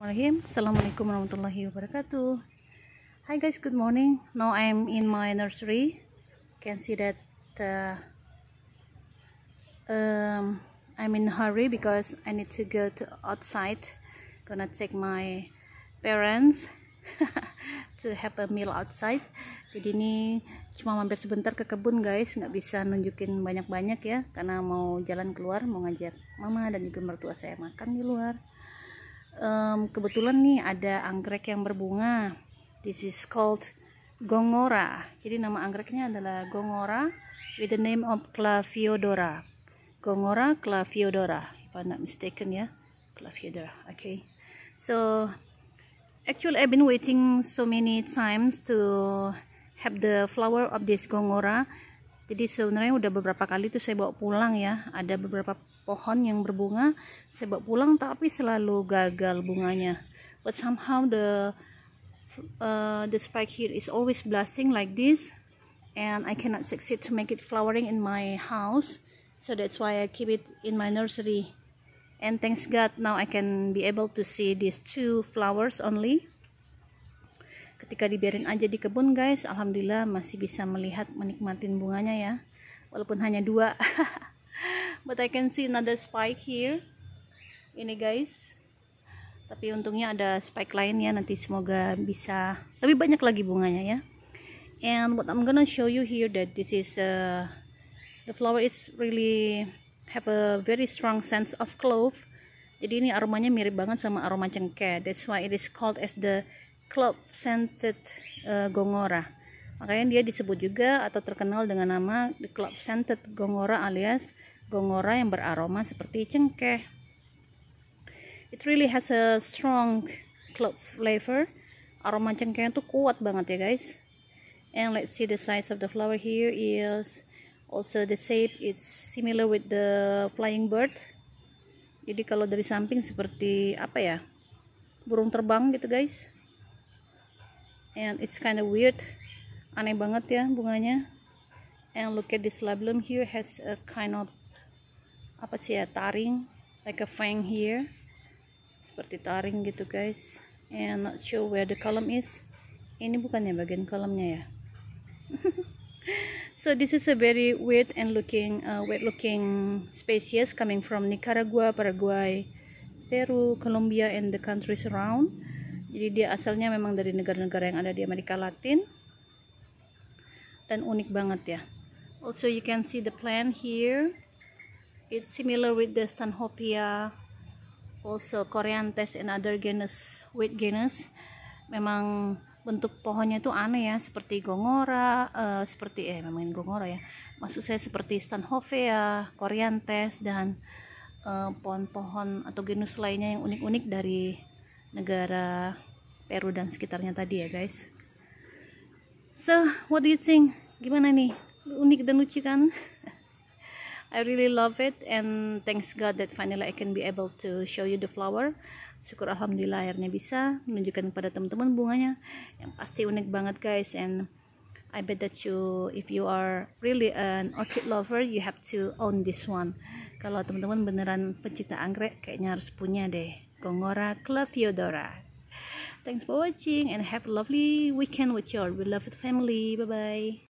Assalamualaikum warahmatullahi wabarakatuh Hi guys good morning now I'm in my nursery can see that uh, um, I'm in a hurry because I need to go to outside gonna take my parents to have a meal outside jadi ini cuma mampir sebentar ke kebun guys nggak bisa nunjukin banyak-banyak ya karena mau jalan keluar mau ngajak mama dan juga mertua saya makan di luar um, kebetulan nih ada anggrek yang berbunga this is called gongora jadi nama anggreknya adalah gongora with the name of claviodora gongora claviodora if I'm not mistaken ya yeah? claviodora okay so actually I've been waiting so many times to have the flower of this gongora jadi sebenarnya udah beberapa kali tuh saya bawa pulang ya ada beberapa pohon yang berbunga saya bawa pulang tapi selalu gagal bunganya but somehow the uh, the spike here is always blasting like this and I cannot succeed to make it flowering in my house so that's why I keep it in my nursery and thanks God now I can be able to see these two flowers only ketika dibiarin aja di kebun guys Alhamdulillah masih bisa melihat menikmatin bunganya ya walaupun hanya dua but I can see another spike here ini guys tapi untungnya ada spike lain ya nanti semoga bisa lebih banyak lagi bunganya ya and what I'm gonna show you here that this is uh, the flower is really have a very strong sense of clove jadi ini aromanya mirip banget sama aroma cengkeh that's why it is called as the clove scented uh, gongora makanya dia disebut juga atau terkenal dengan nama the clove scented gongora alias gongora yang beraroma seperti cengkeh. It really has a strong clove flavor. Aroma cengkeh itu kuat banget ya guys. And let's see the size of the flower here is also the shape it's similar with the flying bird. Jadi kalau dari samping seperti apa ya? Burung terbang gitu guys. And it's kind of weird. Aneh banget ya bunganya. And look at this labellum here has a kind of apa sih ya taring like a fang here seperti taring gitu guys and not sure where the column is ini bukannya bagian kolomnya ya so this is a very weird and looking uh, weird looking species coming from Nicaragua, Paraguay, Peru, Colombia and the countries around jadi dia asalnya memang dari negara-negara yang ada di Amerika Latin dan unik banget ya also you can see the plant here It's similar with the Stanhopia, also Coriantes and other genus, with genus. Memang bentuk pohonnya itu aneh ya, seperti gongora, uh, seperti eh memang gongora ya. Maksud saya seperti Stanhopia, Coriantes dan eh, pohon-pohon uh, pohon -pohon atau genus lainnya yang unik-unik dari negara Peru dan sekitarnya tadi ya guys. So, what do you think? Gimana nih? Unik dan lucu kan? I really love it and thanks God that finally I can be able to show you the flower syukur Alhamdulillah akhirnya bisa menunjukkan kepada teman-teman bunganya yang pasti unik banget guys and I bet that you if you are really an orchid lover you have to own this one kalau teman-teman beneran pecinta anggrek kayaknya harus punya deh Gongora Claviodora thanks for watching and have a lovely weekend with your beloved family bye bye